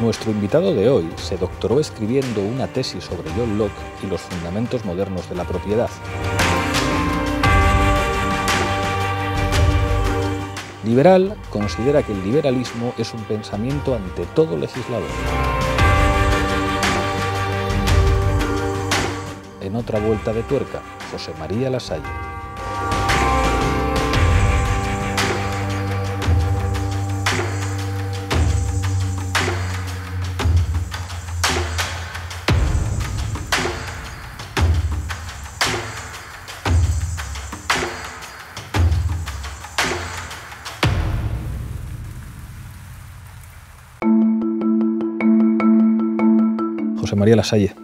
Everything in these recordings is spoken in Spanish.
Nuestro invitado de hoy se doctoró escribiendo una tesis sobre John Locke y los fundamentos modernos de la propiedad. Liberal considera que el liberalismo es un pensamiento ante todo legislador. En otra vuelta de tuerca, José María Lasalle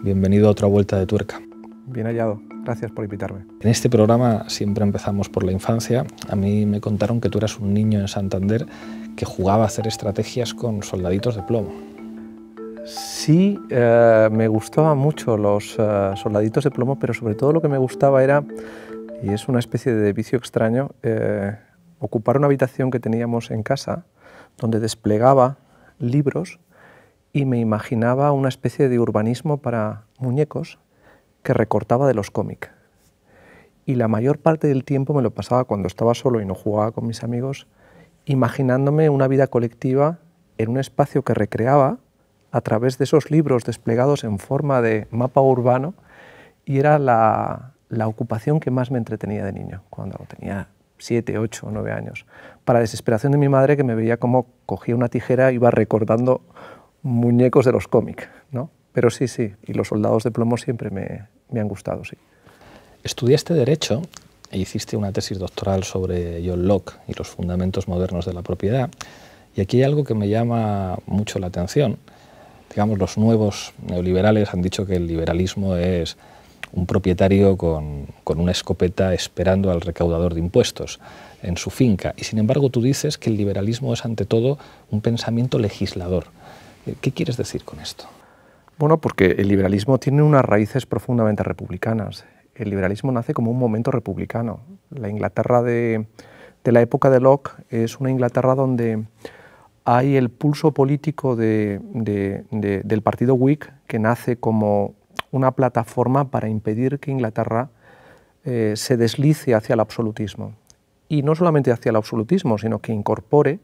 bienvenido a otra vuelta de tuerca. Bien hallado, gracias por invitarme. En este programa siempre empezamos por la infancia. A mí me contaron que tú eras un niño en Santander que jugaba a hacer estrategias con soldaditos de plomo. Sí, eh, me gustaban mucho los eh, soldaditos de plomo, pero sobre todo lo que me gustaba era, y es una especie de vicio extraño, eh, ocupar una habitación que teníamos en casa donde desplegaba libros y me imaginaba una especie de urbanismo para muñecos que recortaba de los cómics. Y la mayor parte del tiempo me lo pasaba cuando estaba solo y no jugaba con mis amigos, imaginándome una vida colectiva en un espacio que recreaba a través de esos libros desplegados en forma de mapa urbano y era la, ocupación que más me entretenía de niño, cuando tenía siete, ocho o nueve años. Para desesperación de mi madre que me veía como cogía una tijera, iba recordando muñecos de los cómics, ¿no? Pero sí, sí, y los soldados de plomo siempre me, han gustado, sí. Estudiaste Derecho e hiciste una tesis doctoral sobre John Locke y los fundamentos modernos de la propiedad. Y aquí hay algo que me llama mucho la atención. Digamos, los nuevos neoliberales han dicho que el liberalismo es un propietario con, una escopeta esperando al recaudador de impuestos en su finca. Y sin embargo tú dices que el liberalismo es ante todo un pensamiento legislador. ¿Qué quieres decir con esto? Bueno, porque el liberalismo tiene unas raíces profundamente republicanas. El liberalismo nace como un momento republicano. La Inglaterra de, la época de Locke es una Inglaterra donde hay el pulso político del partido Whig que nace como una plataforma para impedir que Inglaterra eh, se deslice hacia el absolutismo. Y no solamente hacia el absolutismo, sino que incorpore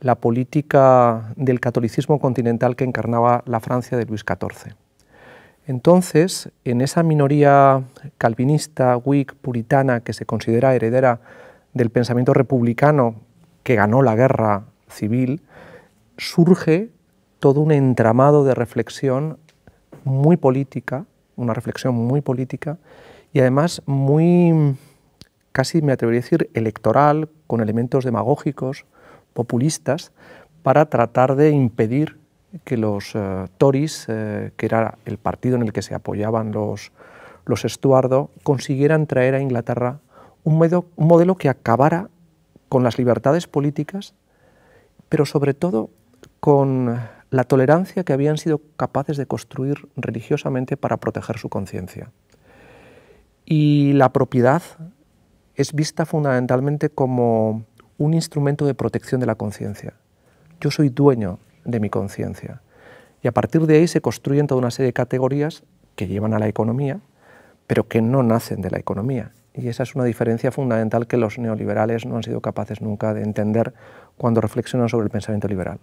la política del catolicismo continental que encarnaba la Francia de Luis XIV. Entonces, en esa minoría calvinista, whig, puritana, que se considera heredera del pensamiento republicano que ganó la guerra civil, surge todo un entramado de reflexión muy política, una reflexión muy política y además muy, casi me atrevería a decir, electoral, con elementos demagógicos, populistas para tratar de impedir que los eh, Tories, eh, que era el partido en el que se apoyaban los, los Estuardo, consiguieran traer a Inglaterra un modelo que acabara con las libertades políticas, pero sobre todo con la tolerancia que habían sido capaces de construir religiosamente para proteger su conciencia. Y la propiedad es vista fundamentalmente como un instrumento de protección de la conciencia. Yo soy dueño de mi conciencia. Y a partir de ahí se construyen toda una serie de categorías que llevan a la economía, pero que no nacen de la economía. Y esa es una diferencia fundamental que los neoliberales no han sido capaces nunca de entender cuando reflexionan sobre el pensamiento liberal.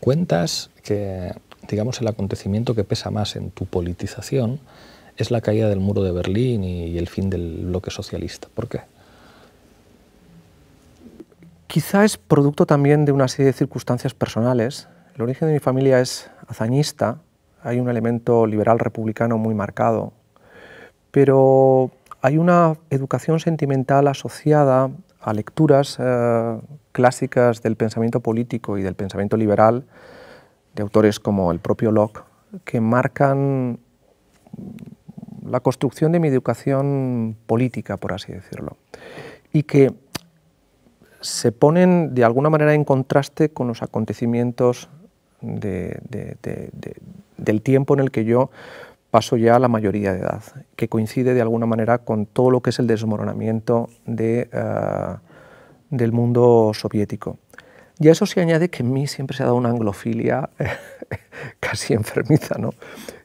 Cuentas que, digamos, el acontecimiento que pesa más en tu politización es la caída del muro de Berlín y el fin del bloque socialista. ¿Por qué? Quizá es producto también de una serie de circunstancias personales. El origen de mi familia es hazañista, hay un elemento liberal republicano muy marcado, pero hay una educación sentimental asociada a lecturas eh, clásicas del pensamiento político y del pensamiento liberal de autores como el propio Locke, que marcan la construcción de mi educación política, por así decirlo, y que se ponen de alguna manera en contraste con los acontecimientos del tiempo en el que yo paso ya la mayoría de edad, que coincide de alguna manera con todo lo que es el desmoronamiento eh, del mundo soviético. Y a eso se añade que en mí siempre se ha dado una anglofilia casi enfermiza, ¿no?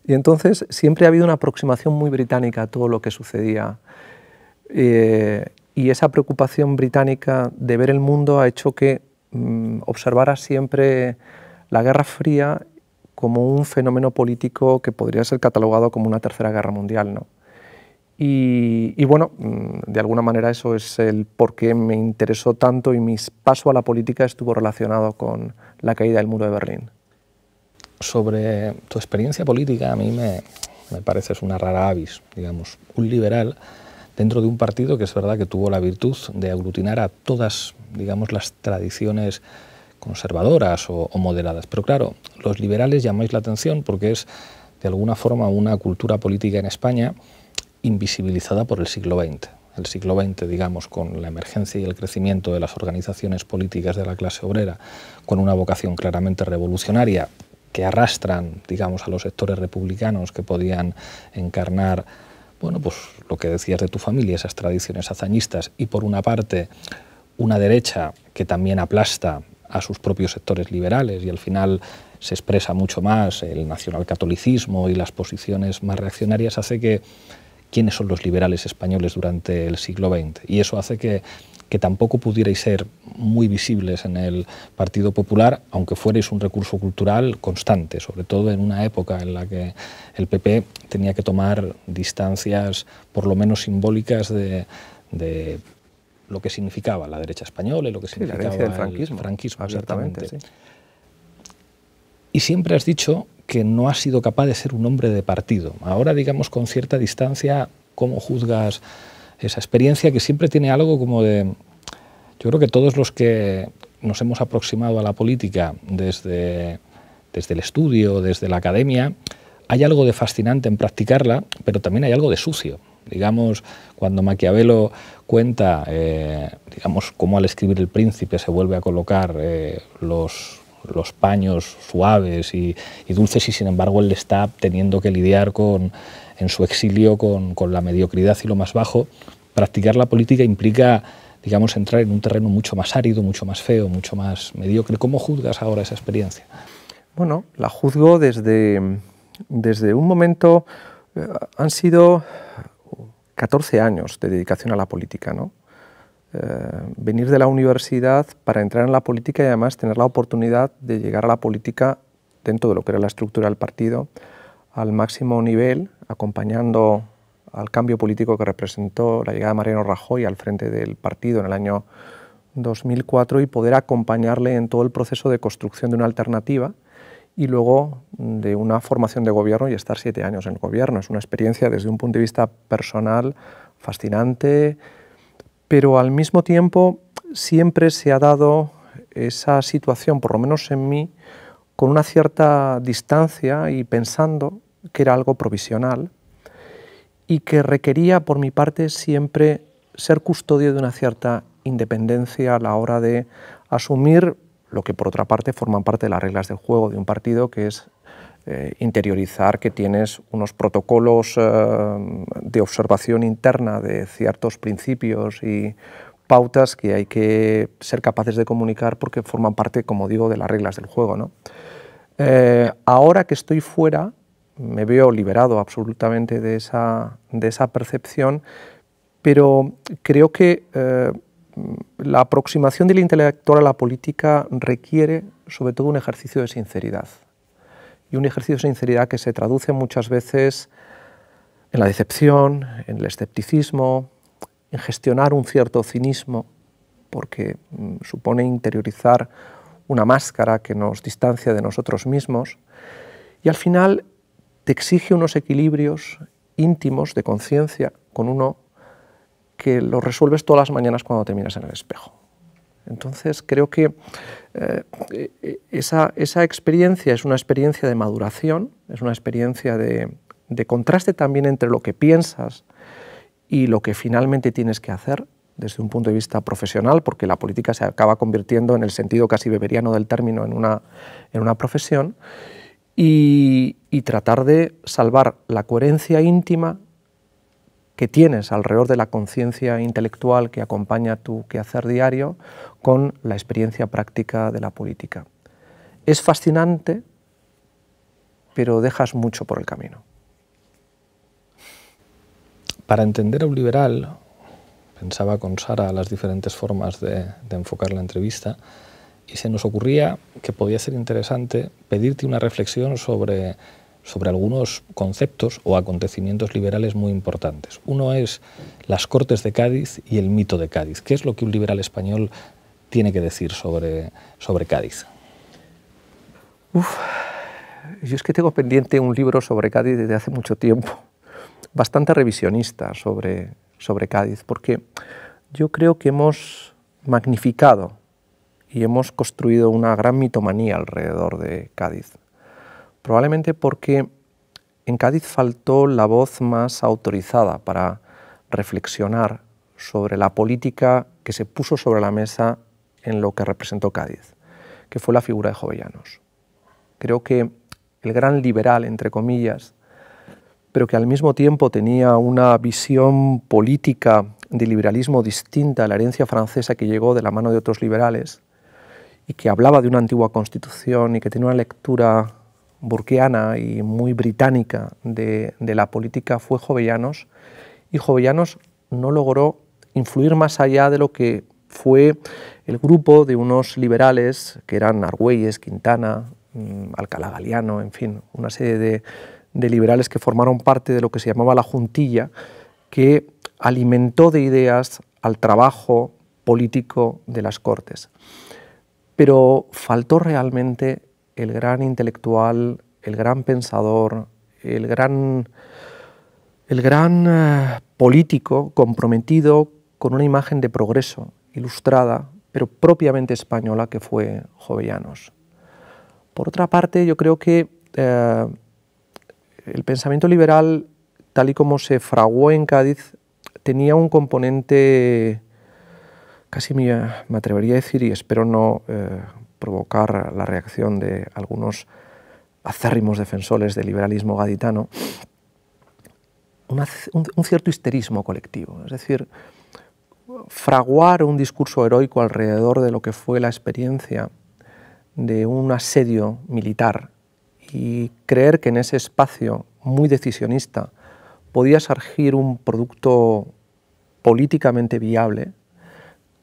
Y entonces siempre ha habido una aproximación muy británica a todo lo que sucedía. Eh, y esa preocupación británica de ver el mundo ha hecho que mm, observara siempre la Guerra Fría como un fenómeno político que podría ser catalogado como una tercera guerra mundial. ¿no? Y, bueno, mm, de alguna manera eso es el por qué me interesó tanto y mi paso a la política estuvo relacionado con la caída del muro de Berlín. Sobre tu experiencia política, a mí me, me es una rara avis, digamos, un liberal dentro de un partido que es verdad que tuvo la virtud de aglutinar a todas, digamos, las tradiciones conservadoras o, moderadas. Pero claro, los liberales llamáis la atención porque es de alguna forma una cultura política en España invisibilizada por el siglo XX. El siglo XX, digamos, con la emergencia y el crecimiento de las organizaciones políticas de la clase obrera, con una vocación claramente revolucionaria, que arrastran, digamos, a los sectores republicanos que podían encarnar bueno, pues lo que decías de tu familia, esas tradiciones hazañistas, y por una parte una derecha que también aplasta a sus propios sectores liberales y al final se expresa mucho más el nacionalcatolicismo y las posiciones más reaccionarias, hace que quiénes son los liberales españoles durante el siglo XX. Y eso hace que que tampoco pudierais ser muy visibles en el Partido Popular, aunque fuerais un recurso cultural constante, sobre todo en una época en la que el PP tenía que tomar distancias por lo menos simbólicas de, lo que significaba la derecha española y lo que significaba el franquismo. Y siempre has dicho que no has sido capaz de ser un hombre de partido. Ahora, digamos, con cierta distancia, ¿cómo juzgas esa experiencia que siempre tiene algo como de... Yo creo que todos los que nos hemos aproximado a la política desde, desde el estudio, desde la academia, hay algo de fascinante en practicarla, pero también hay algo de sucio. Digamos, cuando Maquiavelo cuenta, eh, digamos, cómo al escribir El Príncipe se vuelve a colocar eh, los, los, paños suaves y, y, dulces y sin embargo él está teniendo que lidiar con en su exilio con, la mediocridad y lo más bajo, practicar la política implica digamos, entrar en un terreno mucho más árido, mucho más feo, mucho más mediocre. ¿Cómo juzgas ahora esa experiencia? Bueno, la juzgo desde, un momento, eh, han sido 14 años de dedicación a la política, ¿no? Eh, venir de la universidad para entrar en la política y además tener la oportunidad de llegar a la política dentro de lo que era la estructura del partido, al máximo nivel, acompañando al cambio político que representó la llegada de Mariano Rajoy al frente del partido en el año 2004 y poder acompañarle en todo el proceso de construcción de una alternativa y luego mm, de una formación de gobierno y estar siete años en el gobierno. Es una experiencia desde un punto de vista personal fascinante, pero al mismo tiempo siempre se ha dado esa situación, por lo menos en mí, con una cierta distancia y pensando que era algo provisional y que requería por mi parte siempre ser custodio de una cierta independencia a la hora de asumir lo que por otra parte forman parte de las reglas del juego de un partido, que es eh, interiorizar que tienes unos protocolos eh, de observación interna de ciertos principios y pautas que hay que ser capaces de comunicar porque forman parte, como digo, de las reglas del juego. Eh, ahora que estoy fuera, me veo liberado absolutamente de esa, de esa percepción, pero creo que eh, la aproximación del intelectual a la política requiere sobre todo un ejercicio de sinceridad. Y un ejercicio de sinceridad que se traduce muchas veces en la decepción, en el escepticismo, en gestionar un cierto cinismo, porque mm, supone interiorizar una máscara que nos distancia de nosotros mismos. Y al final te exige unos equilibrios íntimos de conciencia con uno que lo resuelves todas las mañanas cuando terminas en el espejo. Entonces creo que eh, e-, esa, esa, experiencia es una experiencia de maduración, es una experiencia de, contraste también entre lo que piensas y lo que finalmente tienes que hacer desde un punto de vista profesional, porque la política se acaba convirtiendo en el sentido casi beberiano del término en una, en una profesión y, tratar de salvar la coherencia íntima que tienes alrededor de la conciencia intelectual que acompaña tu quehacer diario con la experiencia práctica de la política. Es fascinante, pero dejas mucho por el camino. Para entender a un liberal, pensaba con Sara las diferentes formas de enfocar la entrevista, y se nos ocurría que podía ser interesante pedirte una reflexión sobre, algunos conceptos o acontecimientos liberales muy importantes. Uno es las Cortes de Cádiz y el mito de Cádiz. ¿Qué es lo que un liberal español tiene que decir sobre, sobre Cádiz? Uf, yo es que tengo pendiente un libro sobre Cádiz desde hace mucho tiempo, bastante revisionista sobre, sobre Cádiz, porque yo creo que hemos magnificado y hemos construido una gran mitomanía alrededor de Cádiz. Probablemente porque en Cádiz faltó la voz más autorizada para reflexionar sobre la política que se puso sobre la mesa en lo que representó Cádiz, que fue la figura de Jovellanos. Creo que el gran liberal, entre comillas, pero que al mismo tiempo tenía una visión política de liberalismo distinta a la herencia francesa que llegó de la mano de otros liberales, y que hablaba de una antigua constitución y que tenía una lectura burqueana y muy británica de, la política fue Jovellanos, y Jovellanos no logró influir más allá de lo que fue el grupo de unos liberales que eran Argüelles, Quintana, mm, Alcalá Galiano, en fin, una serie de, liberales que formaron parte de lo que se llamaba la juntilla, que alimentó de ideas al trabajo político de las Cortes. Pero faltó realmente el gran intelectual, el gran pensador, el gran, el gran eh, político comprometido con una imagen de progreso, ilustrada, pero propiamente española, que fue Jovellanos. Por otra parte, yo creo que eh, el pensamiento liberal, tal y como se fraguó en Cádiz, tenía un componente casi me, atrevería a decir, y espero no eh, provocar la reacción de algunos acérrimos defensores del liberalismo gaditano, un, un, cierto histerismo colectivo. Es decir, fraguar un discurso heroico alrededor de lo que fue la experiencia de un asedio militar y creer que en ese espacio muy decisionista podía surgir un producto políticamente viable,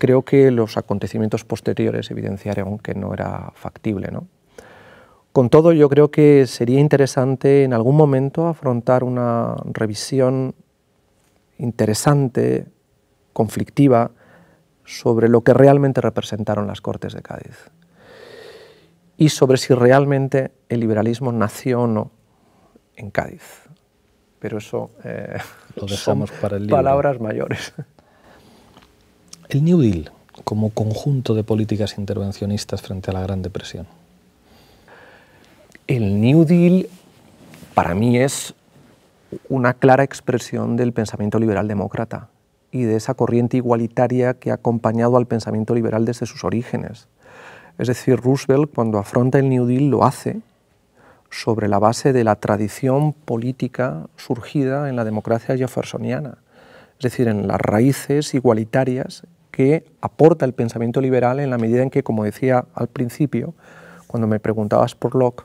creo que los acontecimientos posteriores evidenciaron que no era factible. ¿no? Con todo, yo creo que sería interesante en algún momento afrontar una revisión interesante, conflictiva, sobre lo que realmente representaron las Cortes de Cádiz y sobre si realmente el liberalismo nació o no en Cádiz. Pero eso eh, lo dejamos son para el libro. palabras mayores. El New Deal como conjunto de políticas intervencionistas frente a la Gran Depresión. El New Deal para mí es una clara expresión del pensamiento liberal demócrata y de esa corriente igualitaria que ha acompañado al pensamiento liberal desde sus orígenes. Es decir, Roosevelt cuando afronta el New Deal lo hace sobre la base de la tradición política surgida en la democracia jeffersoniana, es decir, en las raíces igualitarias que aporta el pensamiento liberal en la medida en que, como decía al principio, cuando me preguntabas por Locke,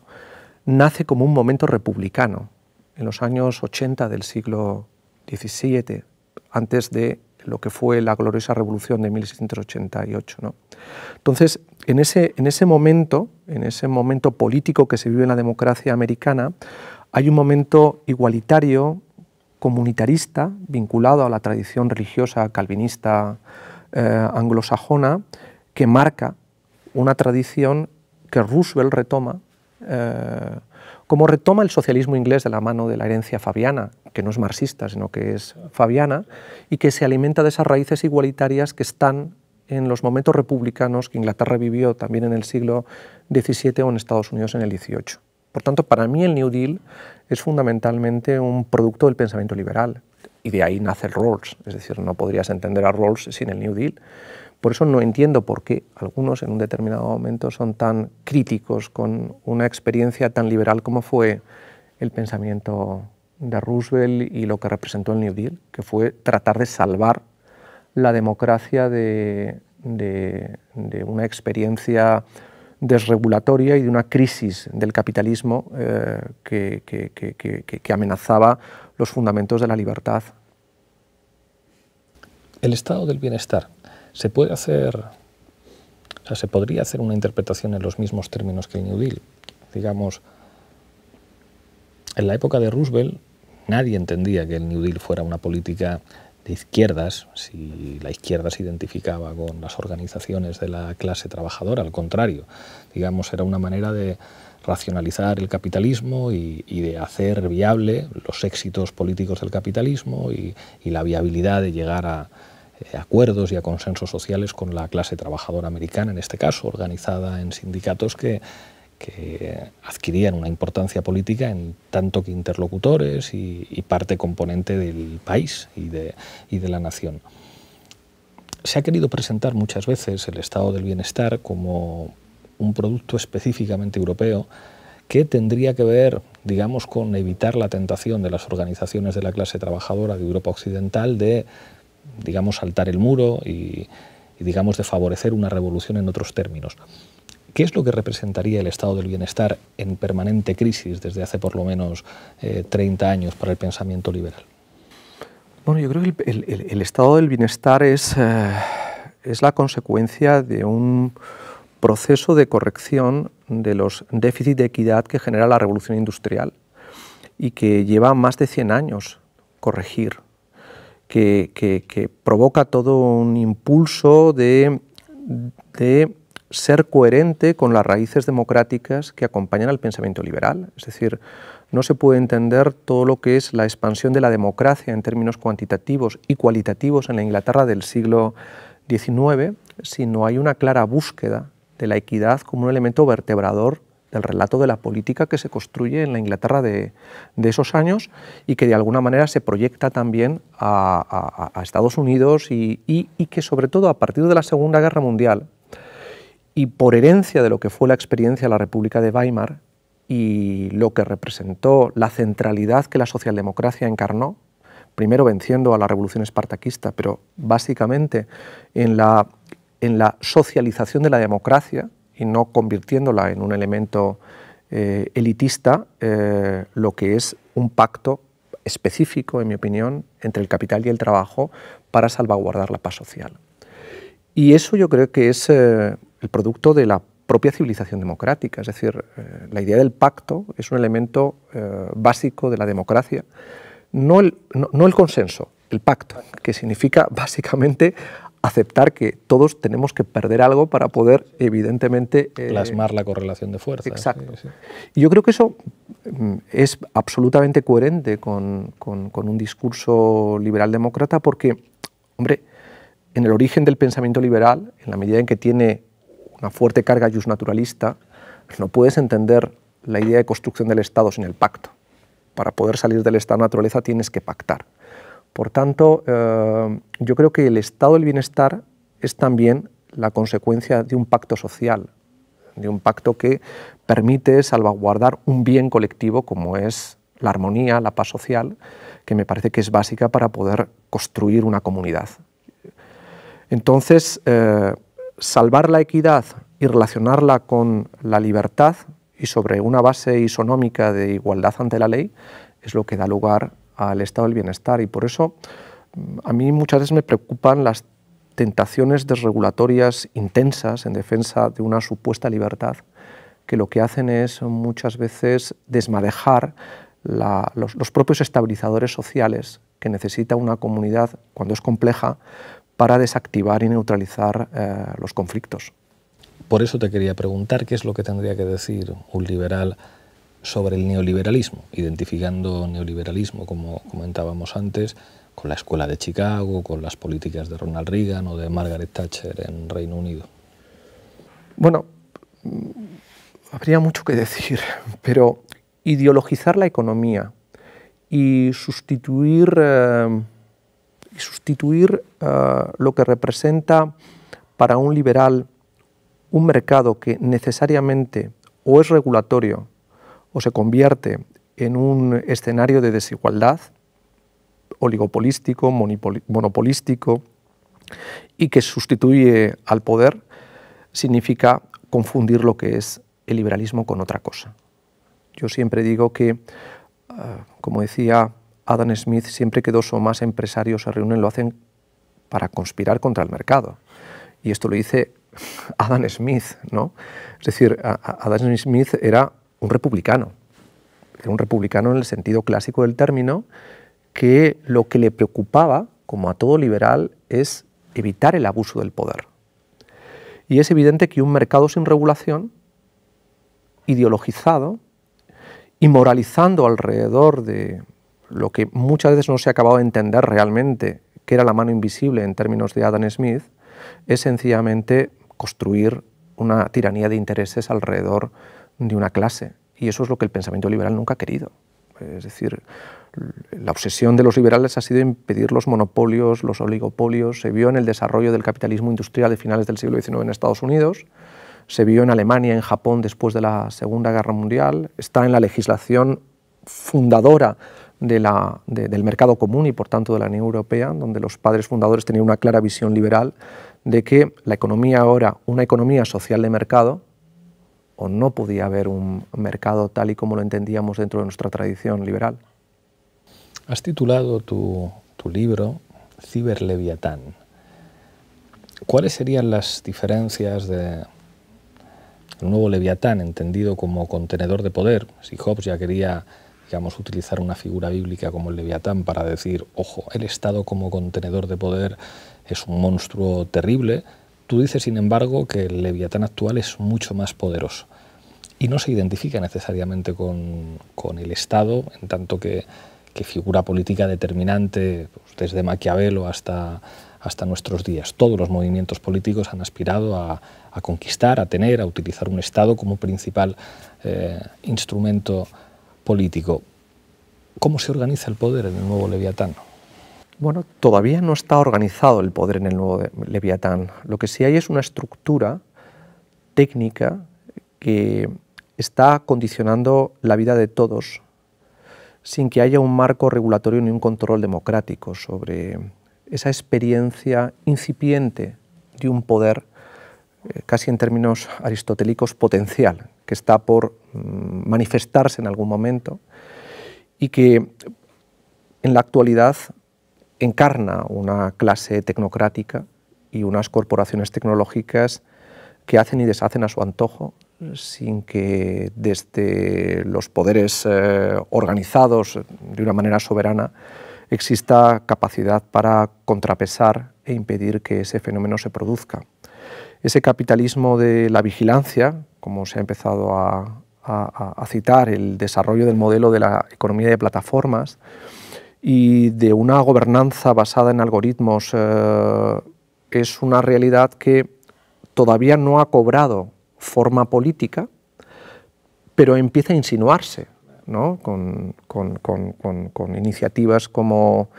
nace como un momento republicano en los años 80 del siglo XVII, antes de lo que fue la gloriosa revolución de 1688. Entonces, en ese, en ese momento, en ese momento político que se vive en la democracia americana, hay un momento igualitario, comunitarista, vinculado a la tradición religiosa calvinista eh, anglosajona que marca una tradición que Roosevelt retoma, eh, como retoma el socialismo inglés de la mano de la herencia fabiana, que no es marxista, sino que es fabiana, y que se alimenta de esas raíces igualitarias que están en los momentos republicanos que Inglaterra vivió también en el siglo XVII o en Estados Unidos en el XVIII. Por tanto, para mí el New Deal es fundamentalmente un producto del pensamiento liberal, y de ahí nace Rawls. Es decir, no podrías entender a Rawls sin el New Deal. Por eso no entiendo por qué algunos en un determinado momento son tan críticos con una experiencia tan liberal como fue el pensamiento de Roosevelt y lo que representó el New Deal, que fue tratar de salvar la democracia de, de una experiencia desregulatoria y de una crisis del capitalismo eh, que, amenazaba los fundamentos de la libertad. El estado del bienestar se puede hacer, se podría hacer una interpretación en los mismos términos que el New Deal. Digamos, en la época de Roosevelt nadie entendía que el New Deal fuera una política de izquierdas, si la izquierda se identificaba con las organizaciones de la clase trabajadora, al contrario, digamos, era una manera de racionalizar el capitalismo y, de hacer viable los éxitos políticos del capitalismo y, la viabilidad de llegar a eh, acuerdos y a consensos sociales con la clase trabajadora americana, en este caso, organizada en sindicatos que que adquirían una importancia política en tanto que interlocutores y, parte componente del país y de, la nación. Se ha querido presentar muchas veces el estado del bienestar como un producto específicamente europeo que tendría que ver, digamos, con evitar la tentación de las organizaciones de la clase trabajadora de Europa Occidental de, digamos, saltar el muro y, y digamos, de favorecer una revolución en otros términos. ¿Qué es lo que representaría el estado del bienestar en permanente crisis desde hace por lo menos 30 eh, años para el pensamiento liberal? Bueno, yo creo que el, estado del bienestar es, eh, es la consecuencia de un proceso de corrección de los déficits de equidad que genera la revolución industrial y que lleva más de 100 años corregir, que, provoca todo un impulso de ser coherente con las raíces democráticas que acompañan al pensamiento liberal. Es decir, no se puede entender todo lo que es la expansión de la democracia en términos cuantitativos y cualitativos en la Inglaterra del siglo XIX si no hay una clara búsqueda de la equidad como un elemento vertebrador del relato de la política que se construye en la Inglaterra de, esos años y que de alguna manera se proyecta también a, Estados Unidos y que sobre todo a partir de la Segunda Guerra Mundial, y por herencia de lo que fue la experiencia de la República de Weimar y lo que representó la centralidad que la socialdemocracia encarnó, primero venciendo a la revolución espartaquista, pero básicamente en la, en la socialización de la democracia y no convirtiéndola en un elemento eh, elitista, eh, lo que es un pacto específico, en mi opinión, entre el capital y el trabajo para salvaguardar la paz social. Y eso yo creo que es... Eh, el producto de la propia civilización democrática. Es decir, eh, la idea del pacto es un elemento eh, básico de la democracia. No el, no, el consenso, el pacto, que significa básicamente aceptar que todos tenemos que perder algo para poder, evidentemente... Eh, Plasmar la correlación de fuerzas. Exacto. Y yo creo que eso mm, es absolutamente coherente con, con, con un discurso liberal-demócrata porque, hombre, en el origen del pensamiento liberal, en la medida en que tiene una fuerte carga naturalista no puedes entender la idea de construcción del Estado sin el pacto. Para poder salir del Estado-naturaleza tienes que pactar. Por tanto, eh, yo creo que el Estado del bienestar es también la consecuencia de un pacto social, de un pacto que permite salvaguardar un bien colectivo como es la armonía, la paz social, que me parece que es básica para poder construir una comunidad. Entonces, eh, salvar la equidad y relacionarla con la libertad y sobre una base isonómica de igualdad ante la ley es lo que da lugar al estado del bienestar. Y por eso mm, a mí muchas veces me preocupan las tentaciones desregulatorias intensas en defensa de una supuesta libertad, que lo que hacen es muchas veces desmadejar los propios estabilizadores sociales que necesita una comunidad cuando es compleja para desactivar y neutralizar eh, los conflictos. Por eso te quería preguntar qué es lo que tendría que decir un liberal sobre el neoliberalismo, identificando neoliberalismo, como comentábamos antes, con la escuela de Chicago, con las políticas de Ronald Reagan o de Margaret Thatcher en Reino Unido. Bueno, habría mucho que decir, pero ideologizar la economía y sustituir... Eh, y sustituir eh, lo que representa para un liberal un mercado que necesariamente o es regulatorio o se convierte en un escenario de desigualdad oligopolístico, monopolístico, y que sustituye al poder, significa confundir lo que es el liberalismo con otra cosa. Yo siempre digo que, eh, como decía Adam Smith, siempre que dos o más empresarios se reúnen, lo hacen para conspirar contra el mercado. Y esto lo dice Adam Smith, ¿no? Es decir, Adam Smith era un republicano, era un republicano en el sentido clásico del término, que lo que le preocupaba, como a todo liberal, es evitar el abuso del poder. Y es evidente que un mercado sin regulación, ideologizado y moralizando alrededor de lo que muchas veces no se ha acabado de entender realmente, que era la mano invisible en términos de Adam Smith, es sencillamente construir una tiranía de intereses alrededor de una clase. Y eso es lo que el pensamiento liberal nunca ha querido. Es decir, la obsesión de los liberales ha sido impedir los monopolios, los oligopolios. Se vio en el desarrollo del capitalismo industrial de finales del siglo XIX en Estados Unidos, se vio en Alemania, en Japón después de la Segunda Guerra Mundial, está en la legislación fundadora del mercado común y por tanto de la Unión Europea, donde los padres fundadores tenían una clara visión liberal de que la economía ahora, una economía social de mercado, o no podía haber un mercado tal y como lo entendíamos dentro de nuestra tradición liberal. Has titulado tu, tu libro Ciberleviatán. ¿Cuáles serían las diferencias de nuevo Leviatán, entendido como contenedor de poder? Si Hobbes ya quería utilizar una figura bíblica como el Leviatán para decir, ojo, el Estado como contenedor de poder es un monstruo terrible, tú dices, sin embargo, que el Leviatán actual es mucho más poderoso y no se identifica necesariamente con, el Estado, en tanto que, figura política determinante pues, desde Maquiavelo hasta, hasta nuestros días. Todos los movimientos políticos han aspirado a, conquistar, a tener, a utilizar un Estado como principal eh, instrumento político. ¿Cómo se organiza el poder en el nuevo Leviatán? Bueno, todavía no está organizado el poder en el nuevo Leviatán. Lo que sí hay es una estructura técnica que está condicionando la vida de todos sin que haya un marco regulatorio ni un control democrático sobre esa experiencia incipiente de un poder, eh, casi en términos aristotélicos, potencial, que está por mm, manifestarse en algún momento y que en la actualidad encarna una clase tecnocrática y unas corporaciones tecnológicas que hacen y deshacen a su antojo sin que desde los poderes eh, organizados de una manera soberana exista capacidad para contrapesar e impedir que ese fenómeno se produzca. Ese capitalismo de la vigilancia, como se ha empezado a, citar, el desarrollo del modelo de la economía de plataformas y de una gobernanza basada en algoritmos, eh, es una realidad que todavía no ha cobrado forma política, pero empieza a insinuarse. con, iniciativas como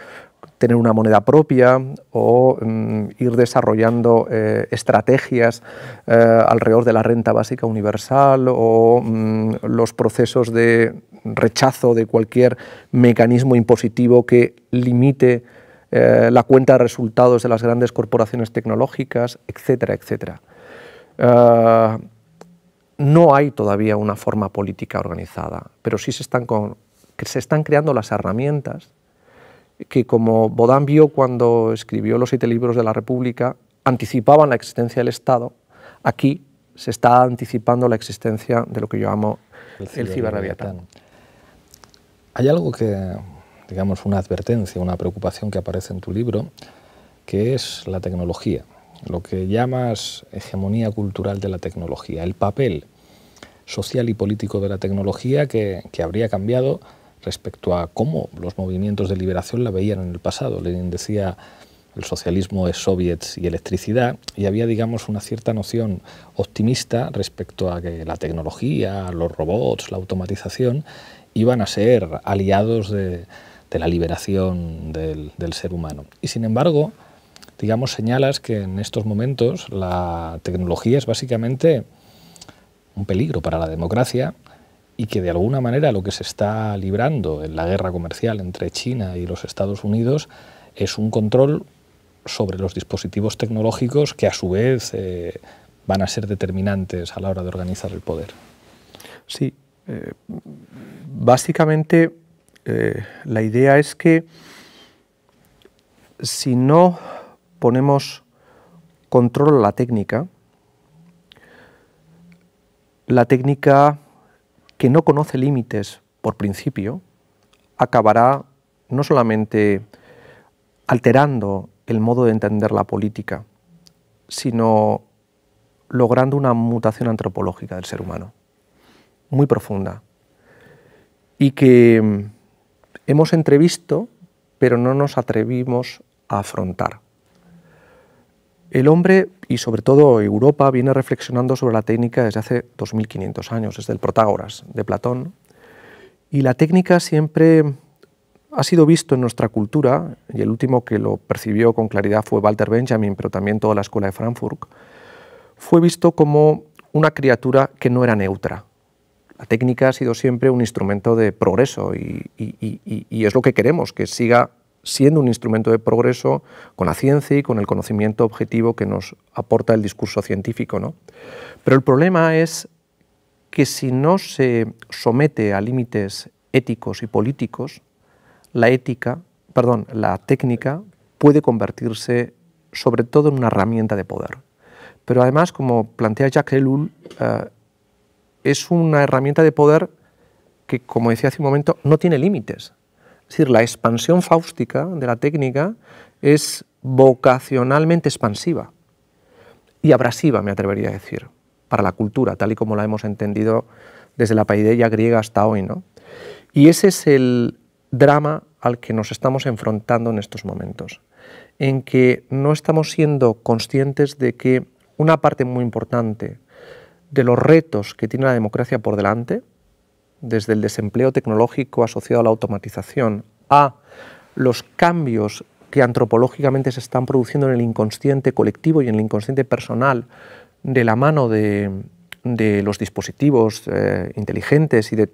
tener una moneda propia o mm, ir desarrollando eh, estrategias eh, alrededor de la renta básica universal o mm, los procesos de rechazo de cualquier mecanismo impositivo que limite eh, la cuenta de resultados de las grandes corporaciones tecnológicas, etcétera, etcétera. no hay todavía una forma política organizada, pero sí se están creando las herramientas que como Bodán vio cuando escribió los siete libros de la República, anticipaban la existencia del Estado, aquí se está anticipando la existencia de lo que yo llamo el, el Hay algo que, digamos, una advertencia, una preocupación que aparece en tu libro, que es la tecnología, lo que llamas hegemonía cultural de la tecnología, el papel social y político de la tecnología que, que habría cambiado respecto a cómo los movimientos de liberación la veían en el pasado. Lenin decía el socialismo es soviets y electricidad, y había, digamos, una cierta noción optimista respecto a que la tecnología, los robots, la automatización iban a ser aliados de, la liberación del, del, ser humano. Y sin embargo, digamos, señalas que en estos momentos la tecnología es básicamente un peligro para la democracia y que de alguna manera lo que se está librando en la guerra comercial entre China y los Estados Unidos es un control sobre los dispositivos tecnológicos que a su vez eh, van a ser determinantes a la hora de organizar el poder. Sí, eh, básicamente eh, la idea es que si no ponemos control a la técnica, la técnica que no conoce límites por principio, acabará no solamente alterando el modo de entender la política, sino logrando una mutación antropológica del ser humano, muy profunda, y que mm, hemos entrevisto, pero no nos atrevimos a afrontar. El hombre y sobre todo Europa viene reflexionando sobre la técnica desde hace 2500 años, desde el Protágoras de Platón. Y la técnica siempre ha sido visto en nuestra cultura, y el último que lo percibió con claridad fue Walter Benjamin, pero también toda la escuela de Frankfurt, fue visto como una criatura que no era neutra. La técnica ha sido siempre un instrumento de progreso y, y es lo que queremos, que siga siendo un instrumento de progreso con la ciencia y con el conocimiento objetivo que nos aporta el discurso científico. ¿no? Pero el problema es que si no se somete a límites éticos y políticos, la ética, perdón, la técnica puede convertirse sobre todo en una herramienta de poder. Pero además, como plantea Jacques Ellul, eh, es una herramienta de poder que, como decía hace un momento, no tiene límites. Es decir, la expansión fáustica de la técnica es vocacionalmente expansiva y abrasiva, me atrevería a decir, para la cultura, tal y como la hemos entendido desde la paideia griega hasta hoy. ¿no? Y ese es el drama al que nos estamos enfrentando en estos momentos, en que no estamos siendo conscientes de que una parte muy importante de los retos que tiene la democracia por delante, desde el desempleo tecnológico asociado a la automatización, a los cambios que antropológicamente se están produciendo en el inconsciente colectivo y en el inconsciente personal de la mano de, los dispositivos eh, inteligentes y de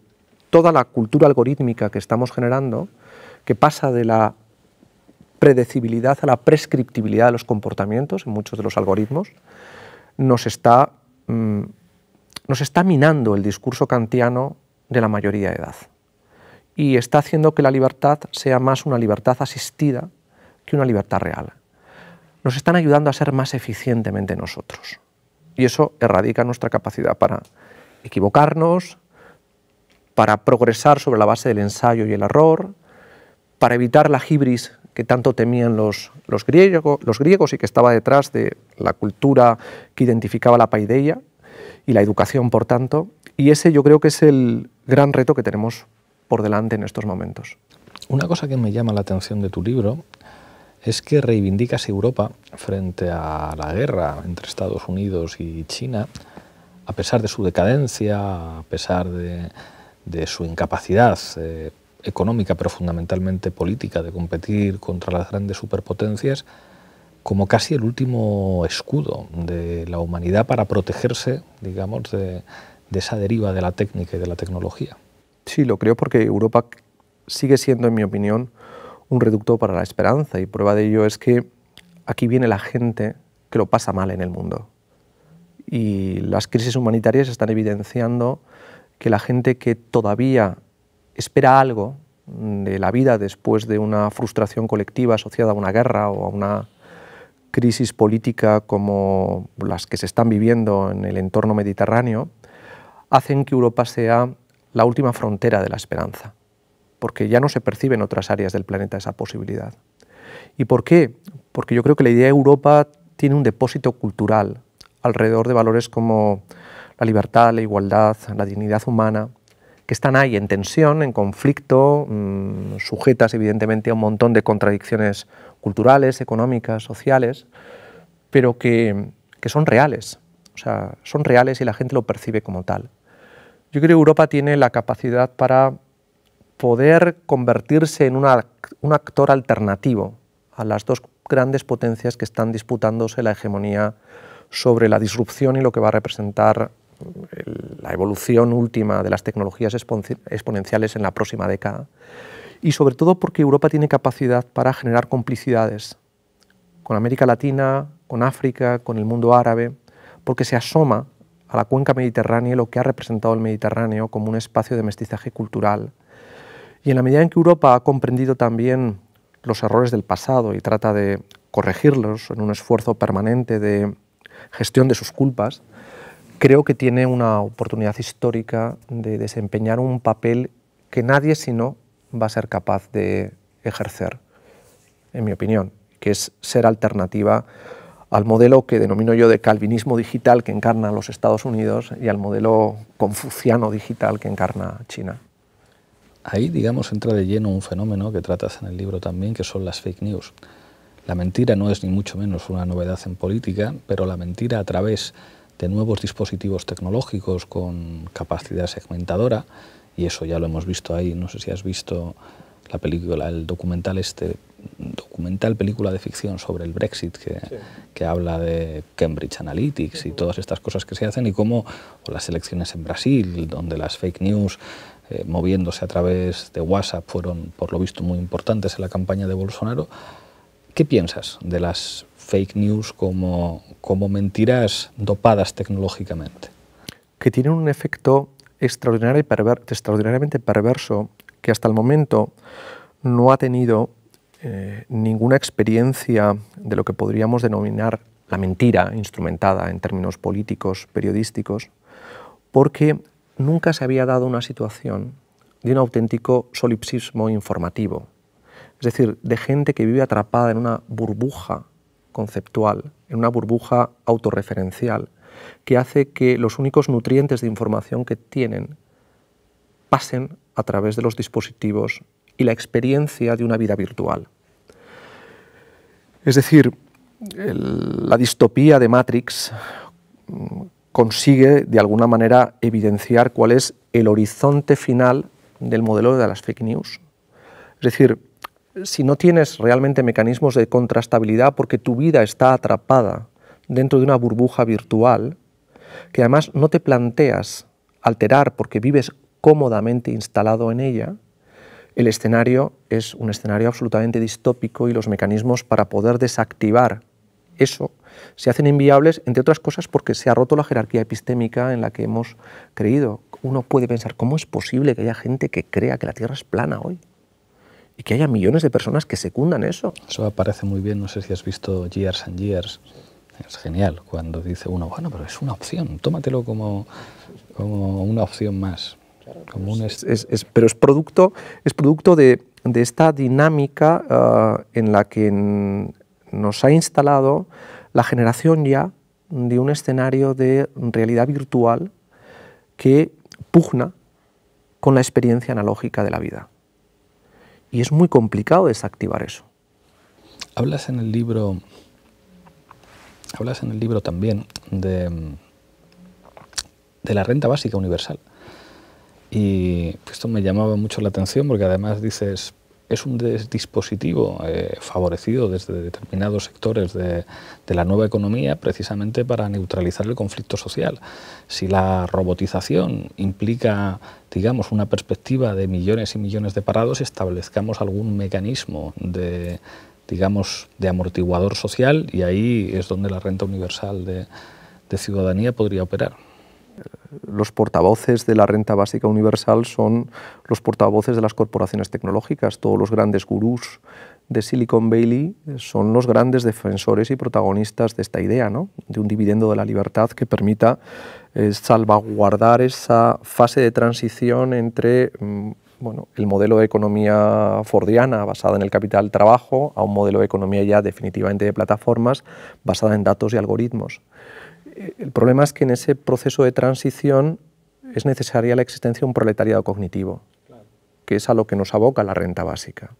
toda la cultura algorítmica que estamos generando, que pasa de la predecibilidad a la prescriptibilidad de los comportamientos en muchos de los algoritmos, nos está, mm, nos está minando el discurso kantiano de la mayoría de edad. Y está haciendo que la libertad sea más una libertad asistida que una libertad real. Nos están ayudando a ser más eficientemente nosotros. Y eso erradica nuestra capacidad para equivocarnos, para progresar sobre la base del ensayo y el error, para evitar la hibris que tanto temían los, los, los griegos y que estaba detrás de la cultura que identificaba la paideia, y la educación, por tanto, y ese yo creo que es el gran reto que tenemos por delante en estos momentos. Una cosa que me llama la atención de tu libro es que reivindicas Europa frente a la guerra entre Estados Unidos y China, a pesar de su decadencia, a pesar de, su incapacidad eh, económica, pero fundamentalmente política, de competir contra las grandes superpotencias, como casi el último escudo de la humanidad para protegerse, digamos, de, esa deriva de la técnica y de la tecnología. Sí, lo creo porque Europa sigue siendo, en mi opinión, un reducto para la esperanza y prueba de ello es que aquí viene la gente que lo pasa mal en el mundo. Y las crisis humanitarias están evidenciando que la gente que todavía espera algo de la vida después de una frustración colectiva asociada a una guerra o a una crisis política como las que se están viviendo en el entorno mediterráneo, hacen que Europa sea la última frontera de la esperanza, porque ya no se percibe en otras áreas del planeta esa posibilidad. ¿Y por qué? Porque yo creo que la idea de Europa tiene un depósito cultural alrededor de valores como la libertad, la igualdad, la dignidad humana, que están ahí en tensión, en conflicto, mm, sujetas evidentemente a un montón de contradicciones culturales, económicas, sociales, pero que, son reales. O sea, son reales y la gente lo percibe como tal. Yo creo que Europa tiene la capacidad para poder convertirse en un actor alternativo a las dos grandes potencias que están disputándose la hegemonía sobre la disrupción y lo que va a representar eh, la evolución última de las tecnologías exponenciales en la próxima década y sobre todo porque Europa tiene capacidad para generar complicidades con América Latina, con África, con el mundo árabe, porque se asoma a la cuenca mediterránea lo que ha representado el Mediterráneo como un espacio de mestizaje cultural. Y en la medida en que Europa ha comprendido también los errores del pasado y trata de corregirlos en un esfuerzo permanente de gestión de sus culpas, creo que tiene una oportunidad histórica de desempeñar un papel que nadie sino va a ser capaz de ejercer, en mi opinión, que es ser alternativa al modelo que denomino yo de calvinismo digital que encarna los Estados Unidos y al modelo confuciano digital que encarna China. Ahí, digamos, entra de lleno un fenómeno que tratas en el libro también, que son las fake news. La mentira no es ni mucho menos una novedad en política, pero la mentira a través de nuevos dispositivos tecnológicos con capacidad segmentadora y eso ya lo hemos visto ahí, no sé si has visto la película, el documental este, documental película de ficción sobre el Brexit que, habla de Cambridge Analytics y todas estas cosas que se hacen y cómo las elecciones en Brasil, donde las fake news eh, moviéndose a través de WhatsApp fueron por lo visto muy importantes en la campaña de Bolsonaro. ¿Qué piensas de las fake news como, como mentiras dopadas tecnológicamente? Que tienen un efecto extraordinariamente perverso que hasta el momento no ha tenido eh, ninguna experiencia de lo que podríamos denominar la mentira instrumentada en términos políticos, periodísticos, porque nunca se había dado una situación de un auténtico solipsismo informativo, es decir, de gente que vive atrapada en una burbuja conceptual, en una burbuja autorreferencial, que hace que los únicos nutrientes de información que tienen pasen a través de los dispositivos y la experiencia de una vida virtual. Es decir, la distopía de Matrix mm, consigue de alguna manera evidenciar cuál es el horizonte final del modelo de las fake news. Es decir, si no tienes realmente mecanismos de contrastabilidad porque tu vida está atrapada dentro de una burbuja virtual, que además no te planteas alterar porque vives cómodamente instalado en ella, el escenario es un escenario absolutamente distópico y los mecanismos para poder desactivar eso se hacen inviables, entre otras cosas, porque se ha roto la jerarquía epistémica en la que hemos creído. Uno puede pensar, ¿cómo es posible que haya gente que crea que la Tierra es plana hoy? Y que haya millones de personas que secundan eso. Eso aparece muy bien, no sé si has visto Years and Years, es genial cuando dice uno, bueno, pero es una opción, tómatelo como, una opción más. pero es producto, es producto de, esta dinámica ah, en la que nos ha instalado la generación ya de un escenario de realidad virtual que pugna con la experiencia analógica de la vida. Y es muy complicado desactivar eso. Hablas en el libro hablas en el libro también de, de la renta básica universal. Y esto me llamaba mucho la atención porque además dices, es un dispositivo eh, favorecido desde determinados sectores de, de, la nueva economía precisamente para neutralizar el conflicto social. Si la robotización implica, digamos, una perspectiva de millones y millones de parados, establezcamos algún mecanismo de, digamos, de amortiguador social y ahí es donde la renta universal de, ciudadanía podría operar los portavoces de la renta básica universal son los portavoces de las corporaciones tecnológicas, todos los grandes gurús de Silicon Valley son los grandes defensores y protagonistas de esta idea, ¿no? de un dividendo de la libertad que permita eh, salvaguardar esa fase de transición entre mm, bueno, el modelo de economía fordiana basada en el capital trabajo a un modelo de economía ya definitivamente de plataformas basada en datos y algoritmos. El problema es que en ese proceso de transición es necesaria la existencia de un proletariado cognitivo, que es a lo que nos aboca la renta básica.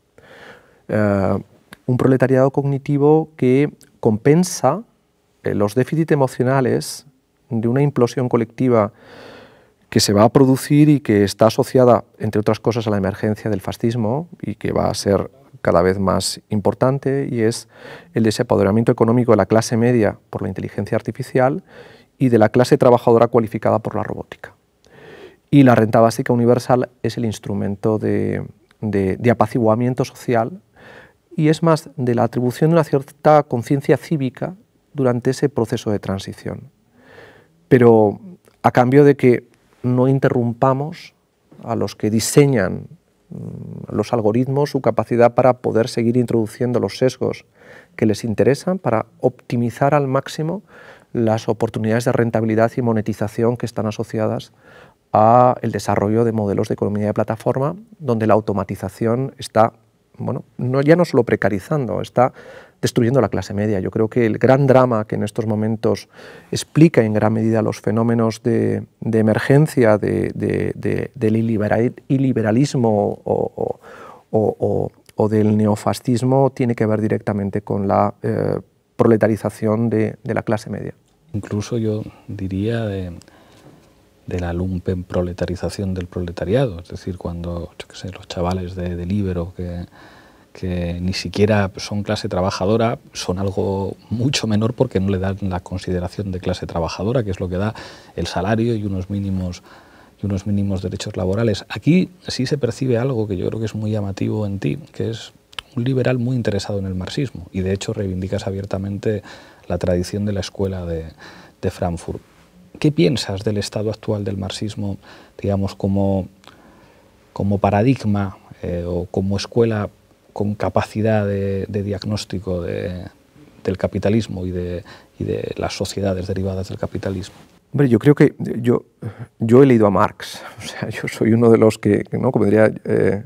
Eh, un proletariado cognitivo que compensa eh, los déficits emocionales de una implosión colectiva que se va a producir y que está asociada, entre otras cosas, a la emergencia del fascismo y que va a ser cada vez más importante y es el desapoderamiento económico de la clase media por la inteligencia artificial y de la clase trabajadora cualificada por la robótica. Y la renta básica universal es el instrumento de, apaciguamiento social y es más de la atribución de una cierta conciencia cívica durante ese proceso de transición. Pero a cambio de que no interrumpamos a los que diseñan mm, los algoritmos, su capacidad para poder seguir introduciendo los sesgos que les interesan para optimizar al máximo las oportunidades de rentabilidad y monetización que están asociadas a el desarrollo de modelos de economía de plataforma donde la automatización está bueno, ya no solo precarizando, está destruyendo la clase media. Yo creo que el gran drama que en estos momentos explica en gran medida los fenómenos de, emergencia del iliberalismo o, o, o, del neofascismo tiene que ver directamente con la eh, proletarización de, la clase media. Incluso yo diría de, la lumpen proletarización del proletariado, es decir, cuando los chavales de, de que que ni siquiera son clase trabajadora, son algo mucho menor porque no le dan la consideración de clase trabajadora, que es lo que da el salario y unos mínimos y unos mínimos derechos laborales. Aquí sí se percibe algo que yo creo que es muy llamativo en ti, que es un liberal muy interesado en el marxismo y de hecho reivindicas abiertamente la tradición de la escuela de, Frankfurt. ¿Qué piensas del estado actual del marxismo, digamos, como, como paradigma eh, o como escuela con capacidad de, diagnóstico del capitalismo y de, las sociedades derivadas del capitalismo. Hombre, yo creo que yo, yo he leído a Marx, o sea, yo soy uno de los que, ¿no? como diría, eh,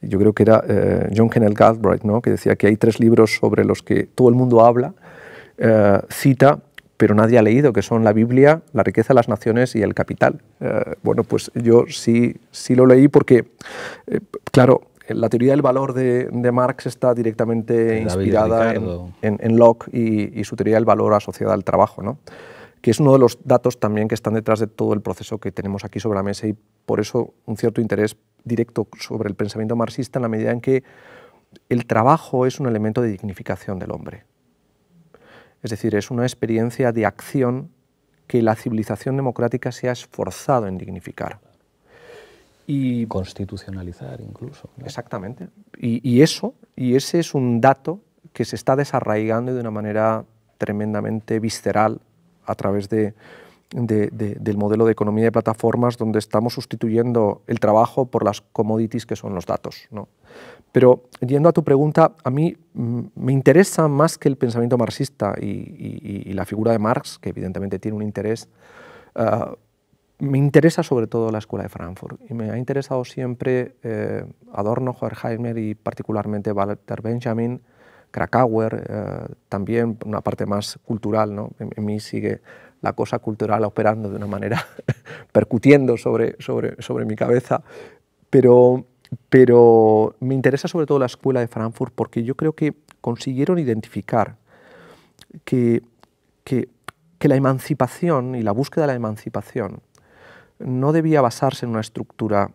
yo creo que era eh, John Kenneth Galbraith, ¿no? que decía que hay tres libros sobre los que todo el mundo habla, eh, cita, pero nadie ha leído, que son la Biblia, la riqueza de las naciones y el capital. bueno, pues yo sí, sí lo leí porque, claro, la teoría del valor de, Marx está directamente inspirada en, Locke y, su teoría del valor asociada al trabajo, que es uno de los datos también que están detrás de todo el proceso que tenemos aquí sobre la mesa y por eso un cierto interés directo sobre el pensamiento marxista en la medida en que el trabajo es un elemento de dignificación del hombre. Es decir, es una experiencia de acción que la civilización democrática se ha esforzado en dignificar. Y, Constitucionalizar incluso. Exactamente. Y, eso, y ese es un dato que se está desarraigando de una manera tremendamente visceral a través de, del modelo de economía de plataformas donde estamos sustituyendo el trabajo por las commodities que son los datos. ¿no? Pero yendo a tu pregunta, a mí mm, me interesa más que el pensamiento marxista y, la figura de Marx, que evidentemente tiene un interés, ah, me interesa sobre todo la Escuela de Frankfurt y me ha interesado siempre eh, Adorno, Horkheimer y particularmente Walter Benjamin, Krakauer, eh, también una parte más cultural. ¿no? En, mí sigue la cosa cultural operando de una manera percutiendo sobre, sobre, sobre mi cabeza, pero, pero me interesa sobre todo la Escuela de Frankfurt porque yo creo que consiguieron identificar que, que la emancipación y la búsqueda de la emancipación no debía basarse en una estructura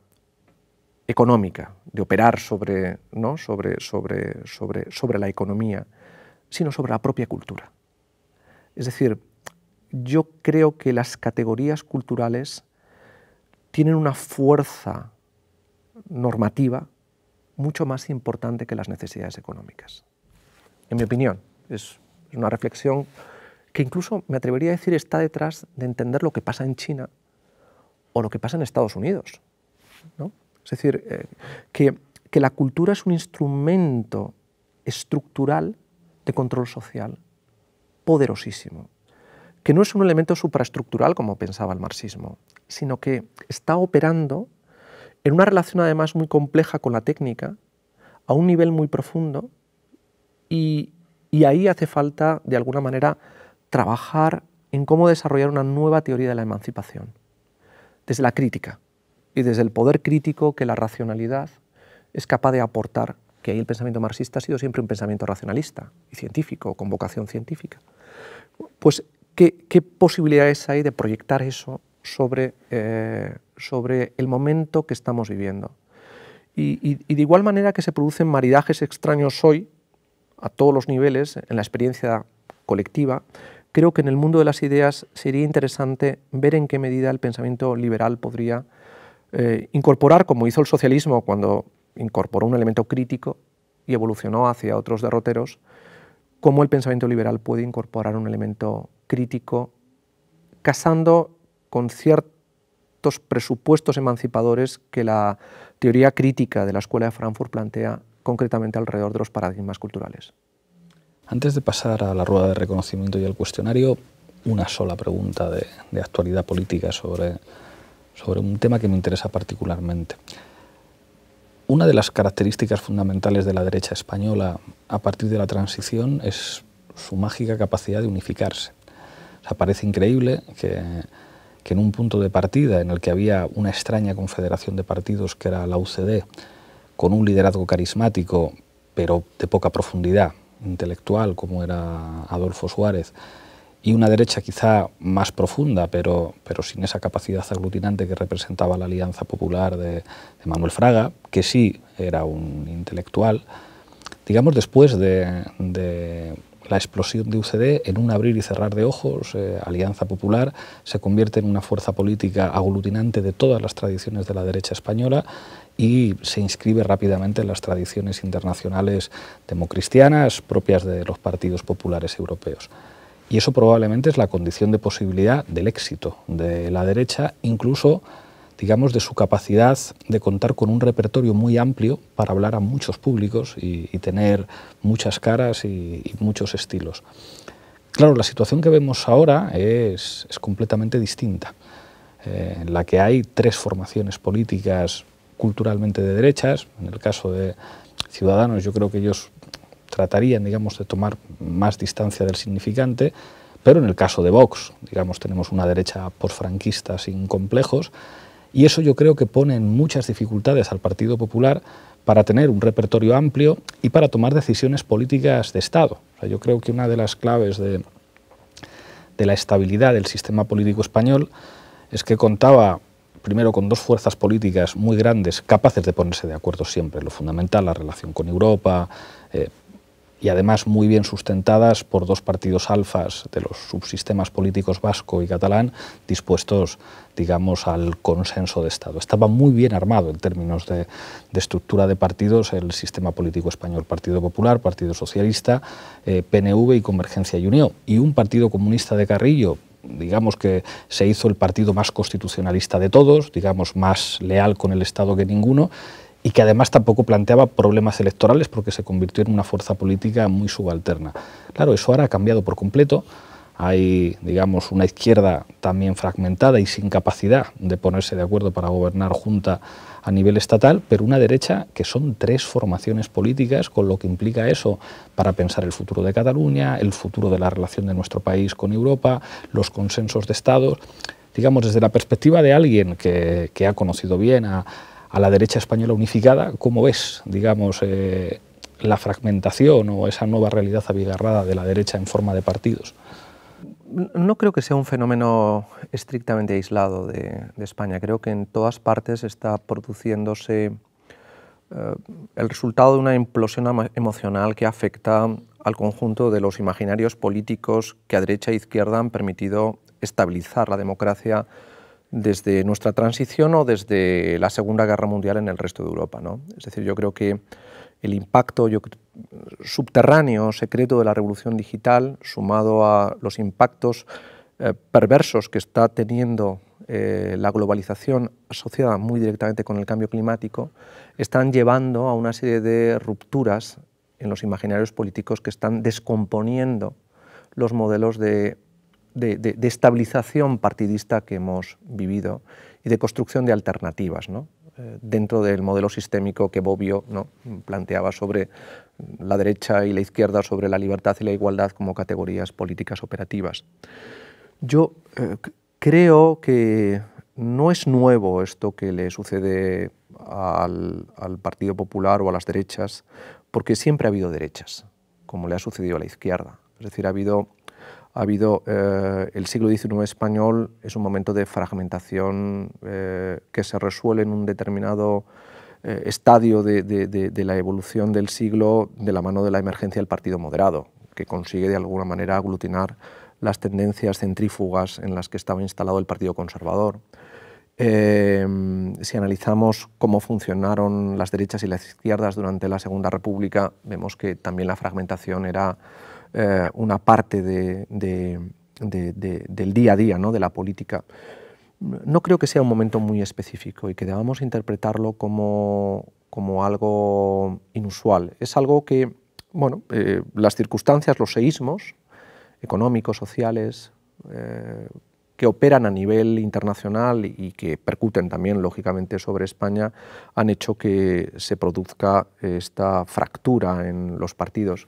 económica, de operar sobre, sobre la economía, sino sobre la propia cultura. Es decir, yo creo que las categorías culturales tienen una fuerza normativa mucho más importante que las necesidades económicas. En mi opinión, es una reflexión que incluso me atrevería a decir está detrás de entender lo que pasa en China o lo que pasa en Estados Unidos. ¿no? Es decir, eh, que, la cultura es un instrumento estructural de control social poderosísimo, que no es un elemento supraestructural como pensaba el marxismo, sino que está operando en una relación además muy compleja con la técnica, a un nivel muy profundo, y ahí hace falta, de alguna manera, trabajar en cómo desarrollar una nueva teoría de la emancipación desde la crítica y desde el poder crítico que la racionalidad es capaz de aportar, que ahí el pensamiento marxista ha sido siempre un pensamiento racionalista y científico, con vocación científica. Pues, ¿qué, posibilidades hay de proyectar eso sobre, eh, sobre el momento que estamos viviendo? Y, y de igual manera que se producen maridajes extraños hoy, a todos los niveles, en la experiencia colectiva, creo que en el mundo de las ideas sería interesante ver en qué medida el pensamiento liberal podría eh, incorporar, como hizo el socialismo cuando incorporó un elemento crítico y evolucionó hacia otros derroteros, cómo el pensamiento liberal puede incorporar un elemento crítico, casando con ciertos presupuestos emancipadores que la teoría crítica de la Escuela de Frankfurt plantea concretamente alrededor de los paradigmas culturales. Antes de pasar a la rueda de reconocimiento y al cuestionario, una sola pregunta de, actualidad política sobre, un tema que me interesa particularmente. Una de las características fundamentales de la derecha española a partir de la transición es su mágica capacidad de unificarse. parece increíble que, que, en un punto de partida en el que había una extraña confederación de partidos que era la UCD, con un liderazgo carismático, pero de poca profundidad, intelectual como era Adolfo Suárez y una derecha quizá más profunda, pero, pero sin esa capacidad aglutinante que representaba la Alianza Popular de, Manuel Fraga, que sí era un intelectual, digamos después de la explosión de UCD en un abrir y cerrar de ojos, eh, Alianza Popular se convierte en una fuerza política aglutinante de todas las tradiciones de la derecha española y se inscribe rápidamente en las tradiciones internacionales democristianas propias de los partidos populares europeos. Y eso probablemente es la condición de posibilidad del éxito de la derecha, incluso digamos, de su capacidad de contar con un repertorio muy amplio para hablar a muchos públicos y, tener muchas caras y, muchos estilos. Claro, la situación que vemos ahora es, es completamente distinta, eh, en la que hay tres formaciones políticas culturalmente de derechas, en el caso de Ciudadanos yo creo que ellos tratarían, digamos, de tomar más distancia del significante, pero en el caso de Vox, digamos, tenemos una derecha posfranquista sin complejos y eso yo creo que pone en muchas dificultades al Partido Popular para tener un repertorio amplio y para tomar decisiones políticas de Estado. yo creo que una de las claves de, la estabilidad del sistema político español es que contaba primero con dos fuerzas políticas muy grandes, capaces de ponerse de acuerdo siempre, lo fundamental, la relación con Europa, eh, y además muy bien sustentadas por dos partidos alfas de los subsistemas políticos vasco y catalán dispuestos, digamos, al consenso de Estado. Estaba muy bien armado en términos de, estructura de partidos el sistema político español, Partido Popular, Partido Socialista, eh, PNV y Convergencia y Unión, y un Partido Comunista de Carrillo, digamos que se hizo el partido más constitucionalista de todos, digamos más leal con el Estado que ninguno, y que además tampoco planteaba problemas electorales porque se convirtió en una fuerza política muy subalterna. Claro, eso ahora ha cambiado por completo. Hay, digamos, una izquierda también fragmentada y sin capacidad de ponerse de acuerdo para gobernar junta a nivel estatal, pero una derecha que son tres formaciones políticas, con lo que implica eso para pensar el futuro de Cataluña, el futuro de la relación de nuestro país con Europa, los consensos de Estado. Digamos, desde la perspectiva de alguien que, que ha conocido bien a, a la derecha española unificada, ¿cómo ves, digamos, eh, la fragmentación o esa nueva realidad abigarrada de la derecha en forma de partidos? No creo que sea un fenómeno estrictamente aislado de, España. Creo que en todas partes está produciéndose eh, el resultado de una implosión emocional que afecta al conjunto de los imaginarios políticos que a derecha e izquierda han permitido estabilizar la democracia desde nuestra transición o desde la Segunda Guerra Mundial en el resto de Europa. ¿no? Es decir, yo creo que el impacto subterráneo, secreto de la revolución digital, sumado a los impactos eh, perversos que está teniendo eh, la globalización asociada muy directamente con el cambio climático, están llevando a una serie de rupturas en los imaginarios políticos que están descomponiendo los modelos de de, estabilización partidista que hemos vivido y de construcción de alternativas eh, dentro del modelo sistémico que Bobbio ¿no? planteaba sobre la derecha y la izquierda, sobre la libertad y la igualdad como categorías políticas operativas. Yo eh, creo que no es nuevo esto que le sucede al, al Partido Popular o a las derechas, porque siempre ha habido derechas, como le ha sucedido a la izquierda. Es decir, ha habido ha habido, eh, el siglo XIX español es un momento de fragmentación eh, que se resuelve en un determinado eh, estadio de, de, la evolución del siglo de la mano de la emergencia del Partido Moderado, que consigue de alguna manera aglutinar las tendencias centrífugas en las que estaba instalado el Partido Conservador. si analizamos cómo funcionaron las derechas y las izquierdas durante la Segunda República, vemos que también la fragmentación era eh, una parte del día a día de la política. No creo que sea un momento muy específico y que debamos interpretarlo como, algo inusual. Es algo que, bueno, eh, las circunstancias, los seísmos económicos, sociales, eh, que operan a nivel internacional y que percuten también, lógicamente, sobre España, han hecho que se produzca esta fractura en los partidos.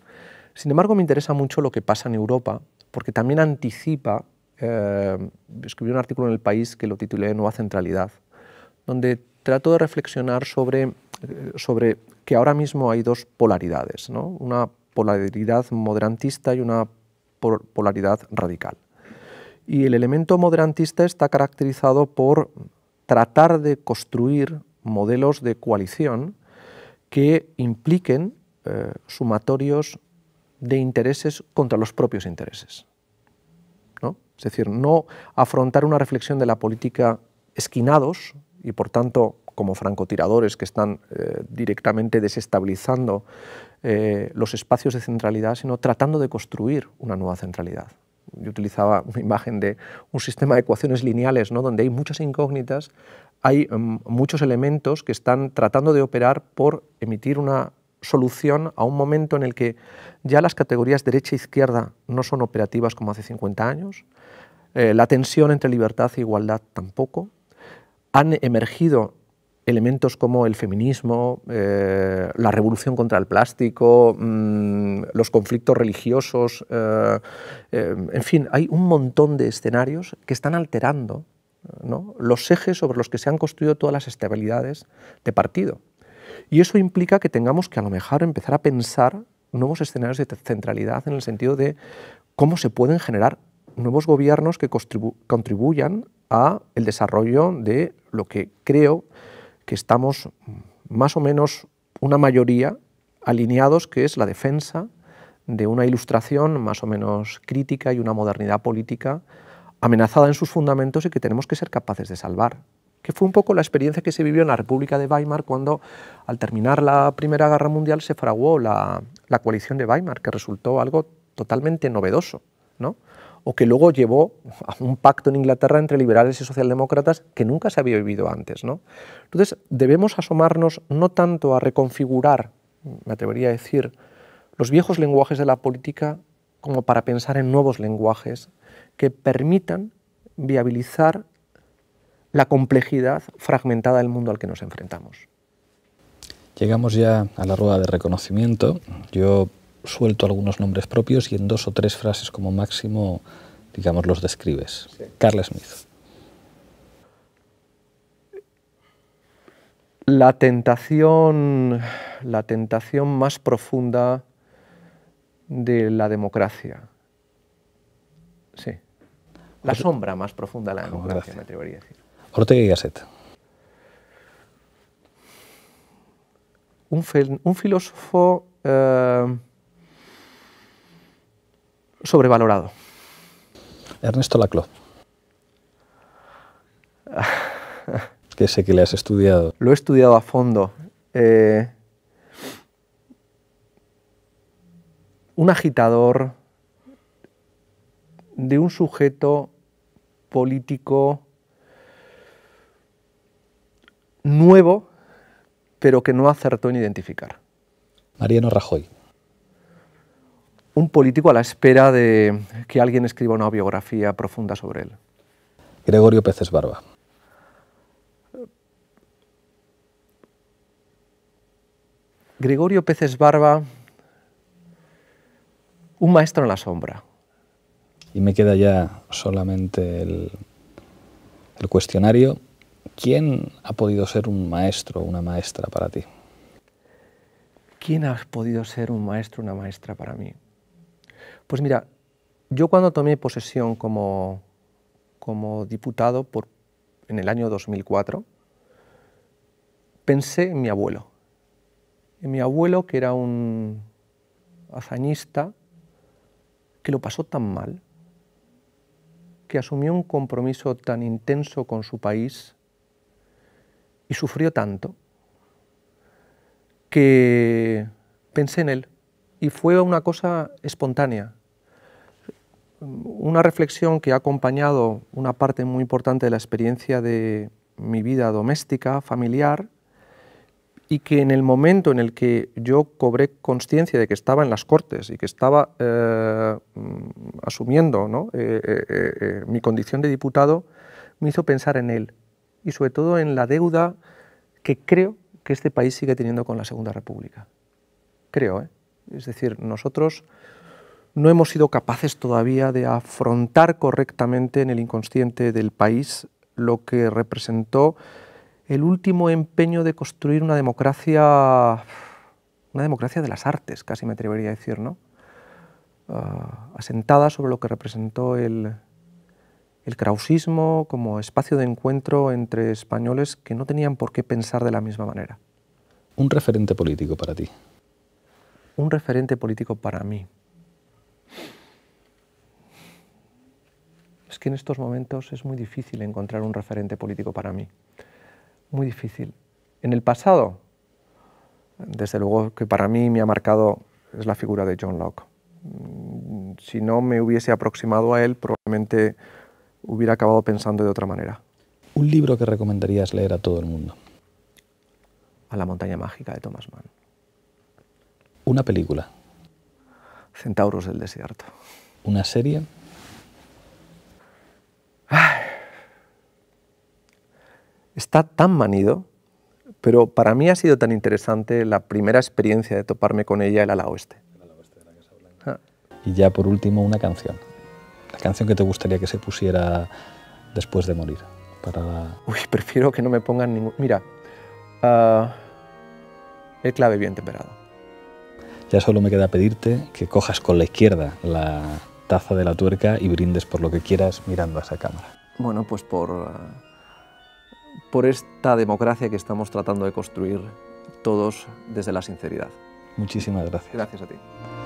Sin embargo, me interesa mucho lo que pasa en Europa, porque también anticipa, eh, escribí un artículo en El País que lo titulé Nueva Centralidad, donde trato de reflexionar sobre, eh, que ahora mismo hay dos polaridades, una polaridad moderantista y una polaridad radical. Y el elemento moderantista está caracterizado por tratar de construir modelos de coalición que impliquen eh, sumatorios de intereses contra los propios intereses. ¿no? Es decir, no afrontar una reflexión de la política esquinados y, por tanto, como francotiradores que están eh, directamente desestabilizando eh, los espacios de centralidad, sino tratando de construir una nueva centralidad. Yo utilizaba una imagen de un sistema de ecuaciones lineales, ¿no? donde hay muchas incógnitas, hay mm, muchos elementos que están tratando de operar por emitir una solución a un momento en el que ya las categorías derecha e izquierda no son operativas como hace 50 años, eh, la tensión entre libertad e igualdad tampoco, han emergido elementos como el feminismo, eh, la revolución contra el plástico, mm, los conflictos religiosos, eh, en fin, hay un montón de escenarios que están alterando los ejes sobre los que se han construido todas las estabilidades de partido. Y eso implica que tengamos que a lo mejor empezar a pensar nuevos escenarios de centralidad en el sentido de cómo se pueden generar nuevos gobiernos que contribuyan a el desarrollo de lo que creo que estamos más o menos una mayoría alineados, que es la defensa de una ilustración más o menos crítica y una modernidad política amenazada en sus fundamentos y que tenemos que ser capaces de salvar que fue un poco la experiencia que se vivió en la República de Weimar cuando, al terminar la Primera Guerra Mundial, se fraguó la, coalición de Weimar, que resultó algo totalmente novedoso, o que luego llevó a un pacto en Inglaterra entre liberales y socialdemócratas que nunca se había vivido antes. ¿no? Entonces, debemos asomarnos no tanto a reconfigurar, me atrevería a decir, los viejos lenguajes de la política como para pensar en nuevos lenguajes que permitan viabilizar la complejidad fragmentada del mundo al que nos enfrentamos. Llegamos ya a la rueda de reconocimiento. Yo suelto algunos nombres propios y en dos o tres frases como máximo, digamos, los describes. Carl Smith. La tentación, la tentación más profunda de la democracia. Sí. La pues sombra más profunda de la ah, democracia, me atrevería a decir. Ortega y Gasset. Un, filósofo eh, sobrevalorado. Ernesto Laclau. que sé que le has estudiado. Lo he estudiado a fondo. Eh, un agitador de un sujeto político nuevo, pero que no acertó en identificar. Mariano Rajoy. Un político a la espera de que alguien escriba una biografía profunda sobre él. Gregorio Peces Barba. Gregorio Peces Barba, un maestro en la sombra. Y me queda ya solamente el, el cuestionario. ¿Quién ha podido ser un maestro o una maestra para ti? ¿Quién ha podido ser un maestro o una maestra para mí? Pues mira, yo cuando tomé posesión como, diputado en el año 2004, pensé en mi abuelo. En mi abuelo, que era un hazañista, que lo pasó tan mal, que asumió un compromiso tan intenso con su país y sufrió tanto que pensé en él y fue una cosa espontánea. Una reflexión que ha acompañado una parte muy importante de la experiencia de mi vida doméstica, familiar, y que en el momento en el que yo cobré conciencia de que estaba en las Cortes y que estaba eh, mm, asumiendo eh, eh, mi condición de diputado, me hizo pensar en él y sobre todo en la deuda que creo que este país sigue teniendo con la Segunda República. Creo, ¿eh? Es decir, nosotros no hemos sido capaces todavía de afrontar correctamente en el inconsciente del país lo que representó el último empeño de construir una democracia, una democracia de las artes, casi me atrevería a decir, ¿no? Ah, asentada sobre lo que representó el, el krausismo como espacio de encuentro entre españoles que no tenían por qué pensar de la misma manera. ¿Un referente político para ti? Un referente político para mí. Es que en estos momentos es muy difícil encontrar un referente político para mí. Muy difícil. En el pasado, desde luego que para mí me ha marcado es la figura de John Locke. Si no me hubiese aproximado a él, probablemente hubiera acabado pensando de otra manera. ¿Un libro que recomendarías leer a todo el mundo? A la montaña mágica de Thomas Mann. ¿Una película? Centauros del desierto. ¿Una serie? Está tan manido, pero para mí ha sido tan interesante la primera experiencia de toparme con ella, el ala oeste. Ah. Y ya por último, una canción la canción que te gustaría que se pusiera después de morir. Para... Uy, prefiero que no me pongan ningún... Mira, ah, el clave bien temperado. Ya solo me queda pedirte que cojas con la izquierda la taza de la tuerca y brindes por lo que quieras mirando a esa cámara. Bueno, pues por, ah, por esta democracia que estamos tratando de construir todos desde la sinceridad. Muchísimas gracias. Gracias a ti.